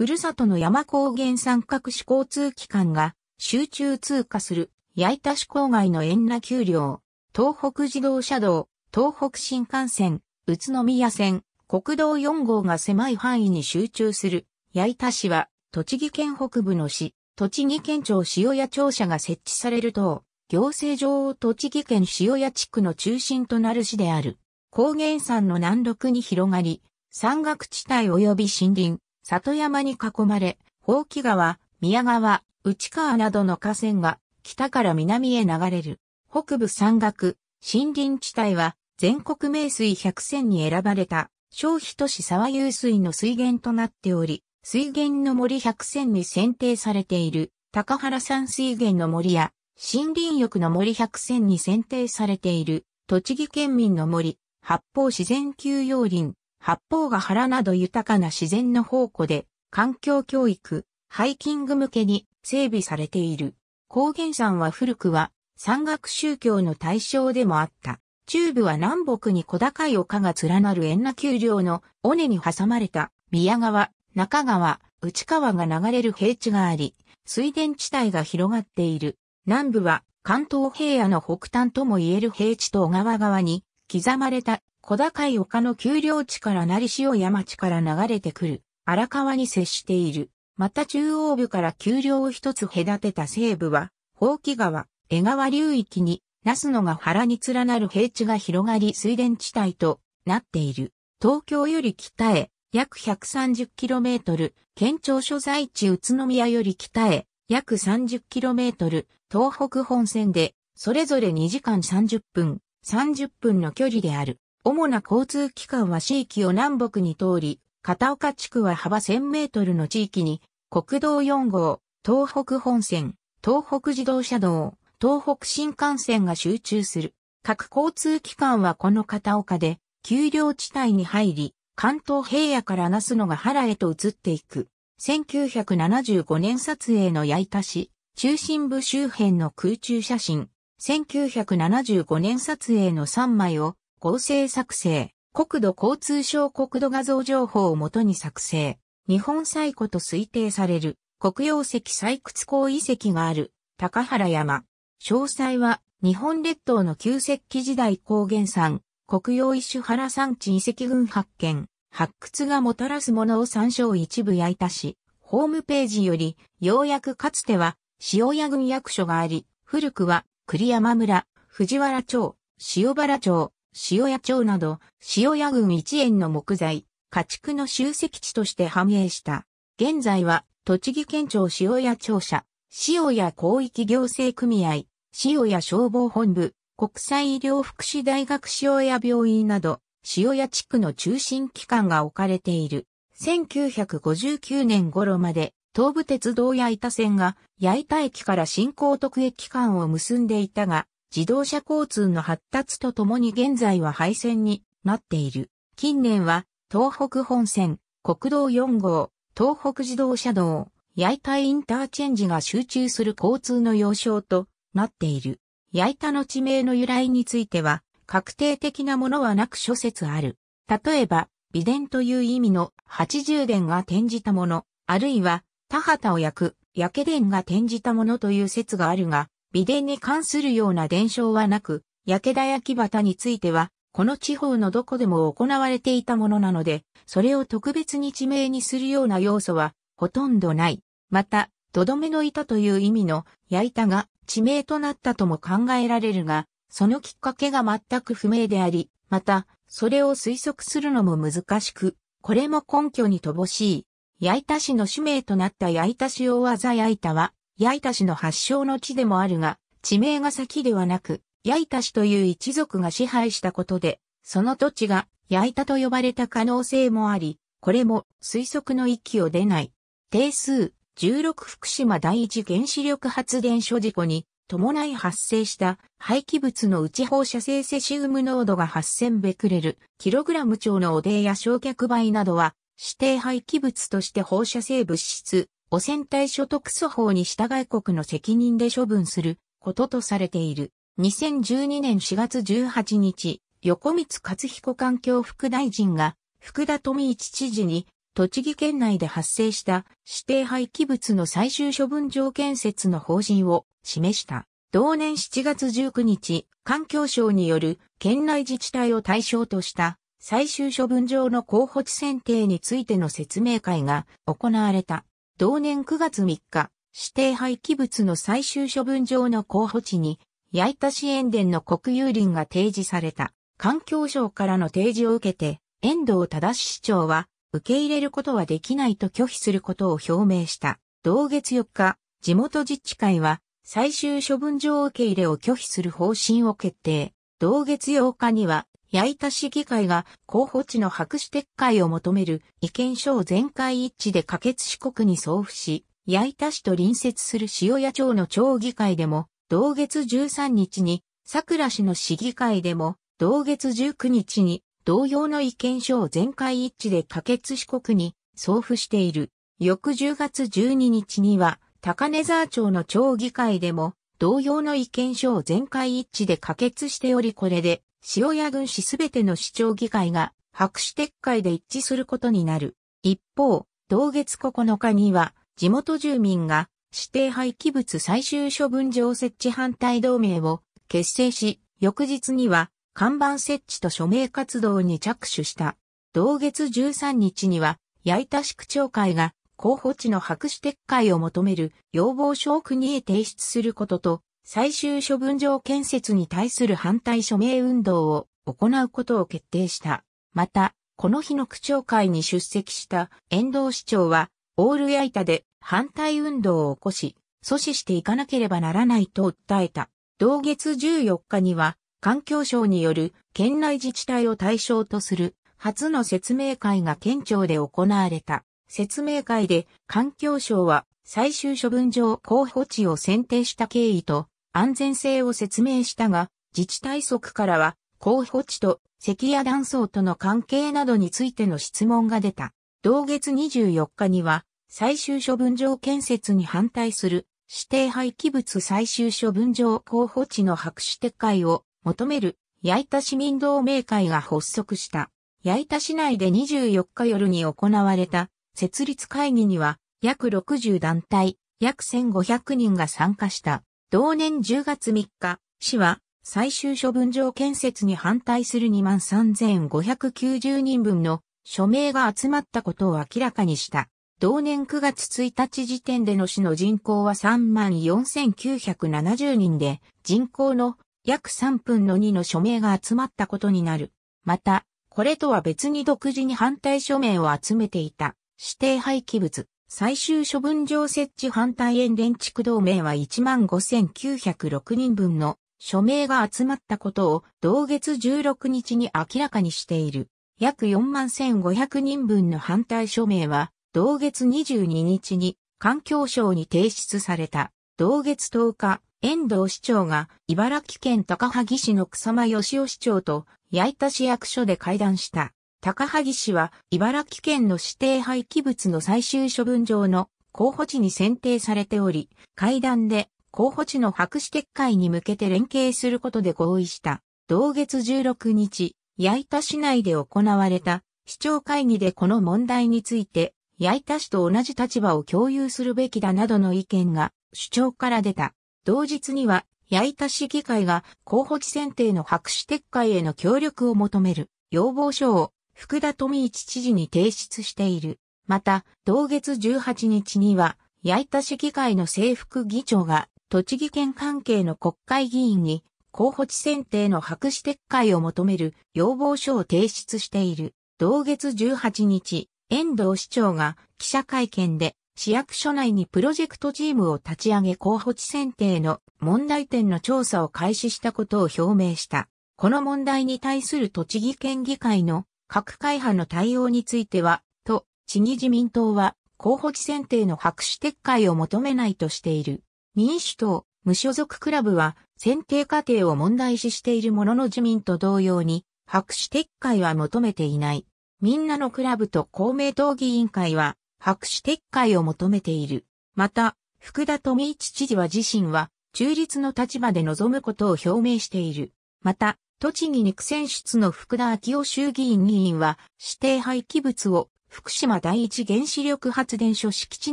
ふるさとの山高原三角市交通機関が集中通過する八田市郊外の円羅丘陵、東北自動車道、東北新幹線、宇都宮線、国道4号が狭い範囲に集中する八田市は栃木県北部の市、栃木県庁塩谷庁舎が設置されると、行政上栃木県塩谷地区の中心となる市である。高原山の南麓に広がり、山岳地帯及び森林、里山に囲まれ、宝木川、宮川、内川などの河川が北から南へ流れる。北部山岳、森林地帯は全国名水百選に選ばれた消費都市沢遊水の水源となっており、水源の森百選に選定されている高原山水源の森や森林浴の森百選に選定されている栃木県民の森、八方自然丘陵林、八方ヶ原など豊かな自然の宝庫で、環境教育、ハイキング向けに整備されている。高原山は古くは山岳宗教の対象でもあった。中部は南北に小高い丘が連なる円那丘陵の尾根に挟まれた宮川、中川、内川が流れる平地があり、水田地帯が広がっている。南部は関東平野の北端とも言える平地と小川側に刻まれた小高い丘の丘陵地から成塩山地から流れてくる荒川に接している。また中央部から丘陵を一つ隔てた西部は、宝木川、江川流域に、那須野が原に連なる平地が広がり水田地帯となっている。東京より北へ、約 130km、県庁所在地宇都宮より北へ、約 30km、東北本線で、それぞれ2時間30分、30分の距離である。主な交通機関は地域を南北に通り、片岡地区は幅1000メートルの地域に、国道4号、東北本線、東北自動車道、東北新幹線が集中する。各交通機関はこの片岡で、丘陵地帯に入り、関東平野から那須野が原へと移っていく。1975年撮影の八田市、中心部周辺の空中写真。1975年撮影の3枚を合成作成、国土交通省国土画像情報をもとに作成、日本最古と推定される国曜石採掘港遺跡がある高原山。詳細は日本列島の旧石器時代高原山、国曜石原山地遺跡群発見、発掘がもたらすものを参照一部焼いたし、ホームページより、ようやくかつては塩屋郡役所があり、古くは栗山村、藤原町、塩原町、塩屋町など、塩屋郡一円の木材、家畜の集積地として繁栄した。現在は、栃木県庁塩屋庁舎、塩屋広域行政組合、塩屋消防本部、国際医療福祉大学塩屋病院など、塩屋地区の中心機関が置かれている。1959年頃まで、東武鉄道矢板線が、矢板駅から新港徳駅間を結んでいたが、自動車交通の発達とともに現在は廃線になっている。近年は、東北本線、国道4号、東北自動車道、八田インターチェンジが集中する交通の要衝となっている。八田の地名の由来については、確定的なものはなく諸説ある。例えば、美伝という意味の八重伝が転じたもの、あるいは、田畑を焼く、焼け伝が転じたものという説があるが、美伝に関するような伝承はなく、焼け田焼畑については、この地方のどこでも行われていたものなので、それを特別に地名にするような要素はほとんどない。また、とどめの板という意味の焼いたが地名となったとも考えられるが、そのきっかけが全く不明であり、また、それを推測するのも難しく、これも根拠に乏しい。焼いた市の使命となった焼いた市大技焼いたは、矢板市の発祥の地でもあるが、地名が先ではなく、矢板市という一族が支配したことで、その土地が矢板と呼ばれた可能性もあり、これも推測の域を出ない。定数16福島第一原子力発電所事故に伴い発生した廃棄物の内放射性セシウム濃度が8000ベクレル、キログラム超の汚泥や焼却灰などは指定廃棄物として放射性物質汚染対所得措法に従い国の責任で処分することとされている。2012年4月18日、横光克彦環境副大臣が、福田富一知事に、栃木県内で発生した指定廃棄物の最終処分条件説の方針を示した。同年7月19日、環境省による県内自治体を対象とした最終処分場の候補地選定についての説明会が行われた。同年9月3日、指定廃棄物の最終処分場の候補地に、焼た市援田の国有林が提示された。環境省からの提示を受けて、遠藤忠市長は、受け入れることはできないと拒否することを表明した。同月4日、地元自治会は、最終処分場受け入れを拒否する方針を決定。同月8日には、矢板市議会が候補地の白紙撤回を求める意見書を全会一致で可決四国に送付し、矢板市と隣接する塩谷町の町議会でも、同月13日に、桜市の市議会でも、同月19日に、同様の意見書を全会一致で可決四国に送付している。翌10月12日には、高根沢町の町議会でも、同様の意見書を全会一致で可決しておりこれで、塩屋軍市すべての市長議会が白紙撤回で一致することになる。一方、同月9日には、地元住民が指定廃棄物最終処分場設置反対同盟を結成し、翌日には看板設置と署名活動に着手した。同月13日には、八板市区長会が候補地の白紙撤回を求める要望書を国へ提出することと、最終処分場建設に対する反対署名運動を行うことを決定した。また、この日の区長会に出席した遠藤市長は、オールヤイタで反対運動を起こし、阻止していかなければならないと訴えた。同月14日には、環境省による県内自治体を対象とする初の説明会が県庁で行われた。説明会で環境省は最終処分場候補地を選定した経緯と安全性を説明したが、自治体側からは、候補地と関谷断層との関係などについての質問が出た。同月24日には、最終処分場建設に反対する指定廃棄物最終処分場候補地の白紙撤回を求める八板市民同盟会が発足した。八板市内で24日夜に行われた設立会議には約60団体、約1500人が参加した。同年10月3日、市は最終処分場建設に反対する23,590人分の署名が集まったことを明らかにした。同年9月1日時点での市の人口は34,970人で、人口の約3分の2の署名が集まったことになる。また、これとは別に独自に反対署名を集めていた指定廃棄物最終処分場設置反対園連地区同盟は15,906人分の署名が集まったことを同月16日に明らかにしている。約41,500人分の反対署名は同月22日に環境省に提出された。同月10日、遠藤市長が茨城県高萩市の草間義雄市長と八板市役所で会談した。高萩市は茨城県の指定廃棄物の最終処分場の候補地に選定されており、会談で候補地の白紙撤回に向けて連携することで合意した。同月16日、矢板市内で行われた市長会議でこの問題について、矢板市と同じ立場を共有するべきだなどの意見が主張から出た。同日には、矢板市議会が候補地選定の白紙撤回への協力を求める要望書を福田富一知事に提出している。また、同月18日には、八板市議会の制服議長が、栃木県関係の国会議員に、候補地選定の白紙撤回を求める要望書を提出している。同月18日、遠藤市長が記者会見で市役所内にプロジェクトチームを立ち上げ候補地選定の問題点の調査を開始したことを表明した。この問題に対する栃木県議会の核会派の対応については、と、地議自民党は、候補地選定の白紙撤回を求めないとしている。民主党、無所属クラブは、選定過程を問題視しているものの自民と同様に、白紙撤回は求めていない。みんなのクラブと公明党議員会は、白紙撤回を求めている。また、福田富一知事は自身は、中立の立場で臨むことを表明している。また、栃木に苦選出の福田昭夫衆議院議員は、指定廃棄物を福島第一原子力発電所敷地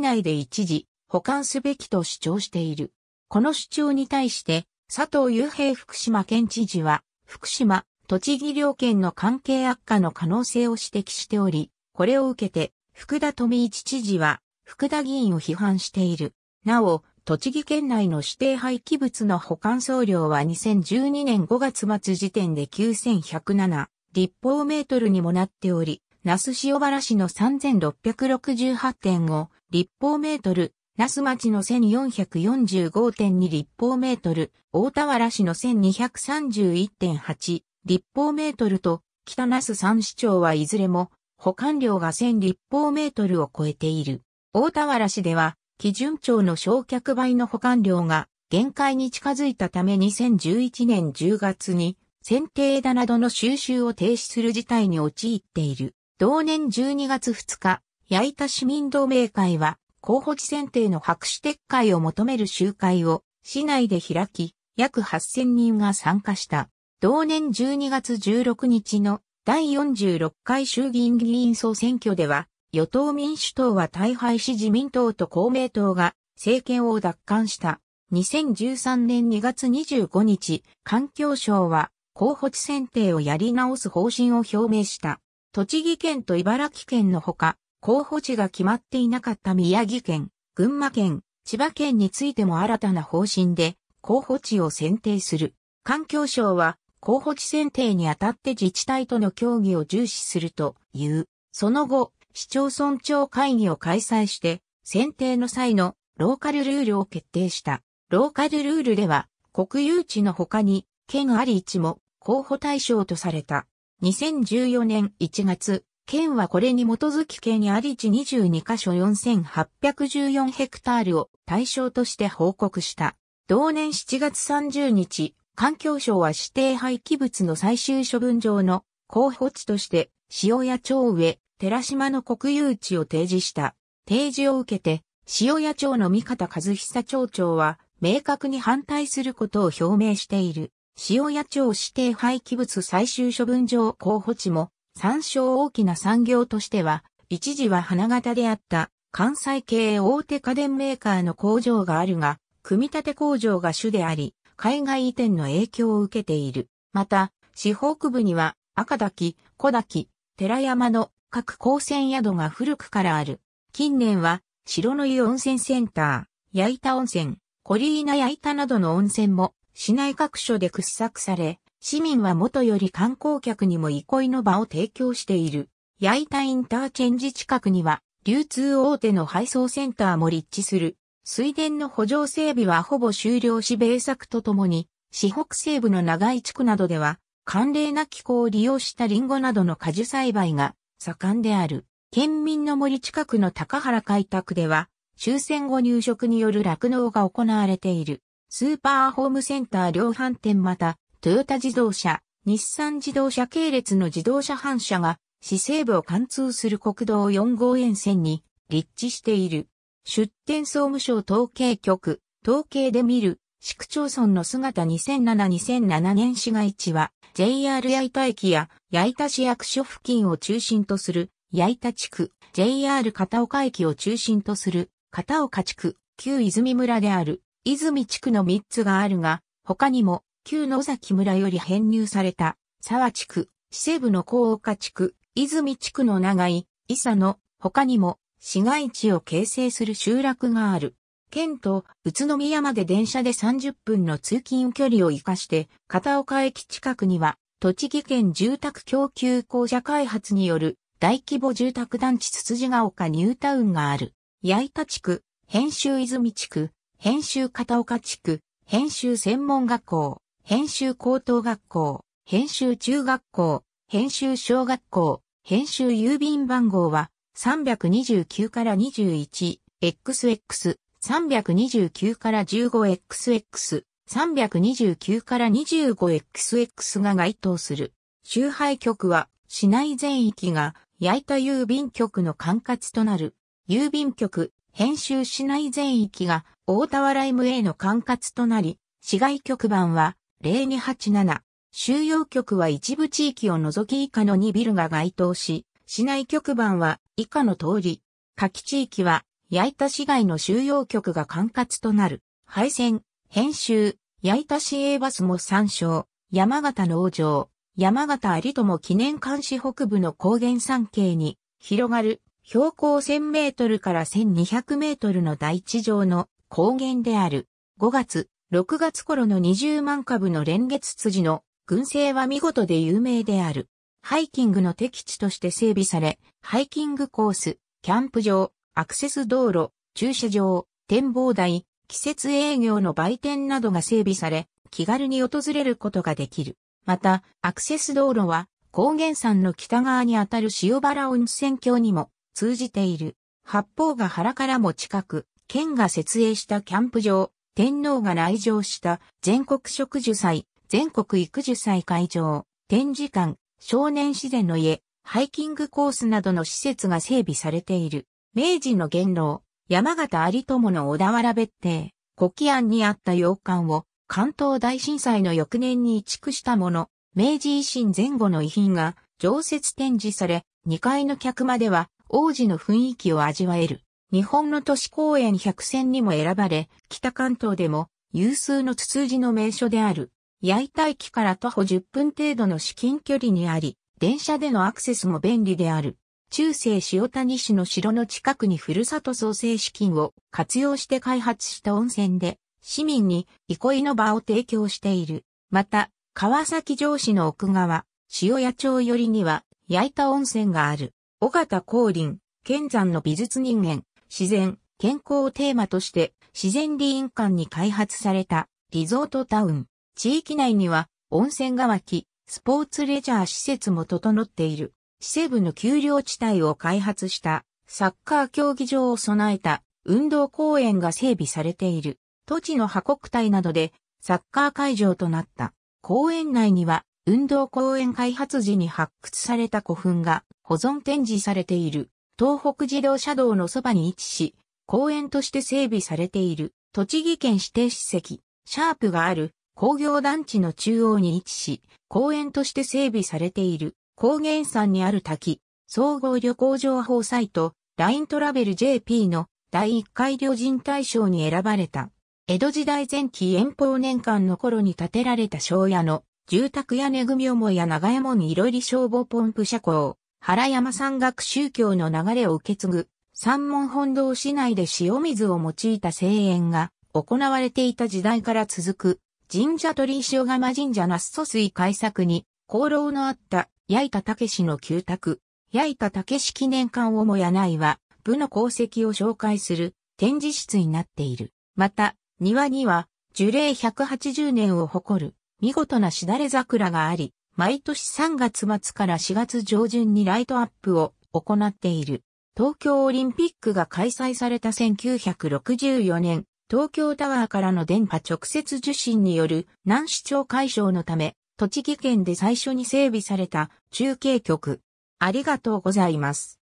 内で一時保管すべきと主張している。この主張に対して、佐藤雄平福島県知事は、福島、栃木両県の関係悪化の可能性を指摘しており、これを受けて、福田富一知事は、福田議員を批判している。なお、栃木県内の指定廃棄物の保管総量は2012年5月末時点で9107立方メートルにもなっており、那須塩原市の3668.5立方メートル、那須町の1445.2立方メートル、大田原市の1231.8立方メートルと、北那須三市町はいずれも保管量が1000立方メートルを超えている。大田原市では基準庁の焼却倍の保管量が限界に近づいたため2011年10月に選定枝などの収集を停止する事態に陥っている。同年12月2日、焼いた市民同盟会は候補地選定の白紙撤回を求める集会を市内で開き、約8000人が参加した。同年12月16日の第46回衆議院議員総選挙では、与党民主党は大敗し自民党と公明党が政権を奪還した。2013年2月25日、環境省は候補地選定をやり直す方針を表明した。栃木県と茨城県のほか、候補地が決まっていなかった宮城県、群馬県、千葉県についても新たな方針で、候補地を選定する。環境省は、候補地選定にあたって自治体との協議を重視するという。その後、市町村長会議を開催して、選定の際のローカルルールを決定した。ローカルルールでは、国有地の他に、県あり地も候補対象とされた。2014年1月、県はこれに基づき県あり地22カ所4814ヘクタールを対象として報告した。同年7月30日、環境省は指定廃棄物の最終処分場の候補地として、塩屋町上、寺島の国有地を提示した。提示を受けて、塩谷町の三方和久町長は、明確に反対することを表明している。塩谷町指定廃棄物最終処分場候補地も、参照大きな産業としては、一時は花形であった関西系大手家電メーカーの工場があるが、組み立て工場が主であり、海外移転の影響を受けている。また、市北部には赤滝、小滝、寺山の各高専宿が古くからある。近年は、白の湯温泉センター、八板温泉、コリーナ八板などの温泉も、市内各所で掘削され、市民はもとより観光客にも憩いの場を提供している。八板インターチェンジ近くには、流通大手の配送センターも立地する。水田の補助整備はほぼ終了し米作とともに、市北西部の長井地区などでは、寒冷な気候を利用したリンゴなどの果樹栽培が盛んである。県民の森近くの高原開拓では、終戦後入植による酪農が行われている。スーパーホームセンター量販店また、トヨタ自動車、日産自動車系列の自動車反射が、市西部を貫通する国道4号沿線に立地している。出店総務省統計局、統計で見る市区町村の姿2007-2007年市街地は JR 八板駅や八板市役所付近を中心とする八板地区、JR 片岡駅を中心とする片岡地区、旧泉村である泉地区の3つがあるが、他にも旧野崎村より編入された沢地区、市西部の高岡地区、泉地区の長井、伊佐の他にも市街地を形成する集落がある。県と宇都宮まで電車で30分の通勤距離を活かして、片岡駅近くには、栃木県住宅供給公社開発による大規模住宅団地つつじが丘ニュータウンがある。八板地区、編集泉地区、編集片岡地区、編集専門学校、編集高等学校、編集中学校、編集小学校、編集郵便番号は329から 21XX 329から 15XX、329から 25XX が該当する。周配局は、市内全域が、焼いた郵便局の管轄となる。郵便局、編集市内全域が、大田原 MA の管轄となり、市外局番は、0287。収容局は一部地域を除き以下の2ビルが該当し、市内局番は以下の通り。下記地域は矢板市外の収容局が管轄となる、配線、編集、矢板市営バスも参照、山形農場、山形有友記念監視北部の高原山系に広がる標高1000メートルから1200メートルの大地上の高原である。5月、6月頃の20万株の連月辻の群生は見事で有名である。ハイキングの適地として整備され、ハイキングコース、キャンプ場、アクセス道路、駐車場、展望台、季節営業の売店などが整備され、気軽に訪れることができる。また、アクセス道路は、高原山の北側にあたる塩原温泉郷にも通じている。八方が原からも近く、県が設営したキャンプ場、天皇が来場した全国植樹祭、全国育樹祭会場、展示館、少年自然の家、ハイキングコースなどの施設が整備されている。明治の元老、山形有友の小田原別邸、古希庵にあった洋館を、関東大震災の翌年に移築したもの、明治維新前後の遺品が常設展示され、2階の客間では王子の雰囲気を味わえる。日本の都市公園100選にも選ばれ、北関東でも有数のツツジの名所である。焼いた駅から徒歩10分程度の至近距離にあり、電車でのアクセスも便利である。中世塩谷市の城の近くにふるさと創生資金を活用して開発した温泉で、市民に憩いの場を提供している。また、川崎城市の奥側、塩谷町寄りには、焼いた温泉がある。尾形光林、剣山の美術人間、自然、健康をテーマとして、自然理院館に開発された、リゾートタウン。地域内には、温泉が湧き、スポーツレジャー施設も整っている。西部の丘陵地帯を開発したサッカー競技場を備えた運動公園が整備されている。土地の破国体などでサッカー会場となった。公園内には運動公園開発時に発掘された古墳が保存展示されている。東北自動車道のそばに位置し、公園として整備されている。栃木県指定史跡、シャープがある工業団地の中央に位置し、公園として整備されている。高原山にある滝、総合旅行情報サイト、LINE トラベル JP の第1回旅人大賞に選ばれた。江戸時代前期遠方年間の頃に建てられた庄屋の住宅屋根組母や長屋門いろり消防ポンプ車庫原山山岳宗教の流れを受け継ぐ、山門本堂市内で塩水を用いた声援が行われていた時代から続く、神社鳥石尾釜神社那須疎水改作に、功労のあった八板武の旧宅、八板武記念館をもやいは、部の功績を紹介する展示室になっている。また、庭には、樹齢180年を誇る、見事なしだれ桜があり、毎年3月末から4月上旬にライトアップを行っている。東京オリンピックが開催された1964年、東京タワーからの電波直接受信による南市町解消のため、栃木県で最初に整備された中継局。ありがとうございます。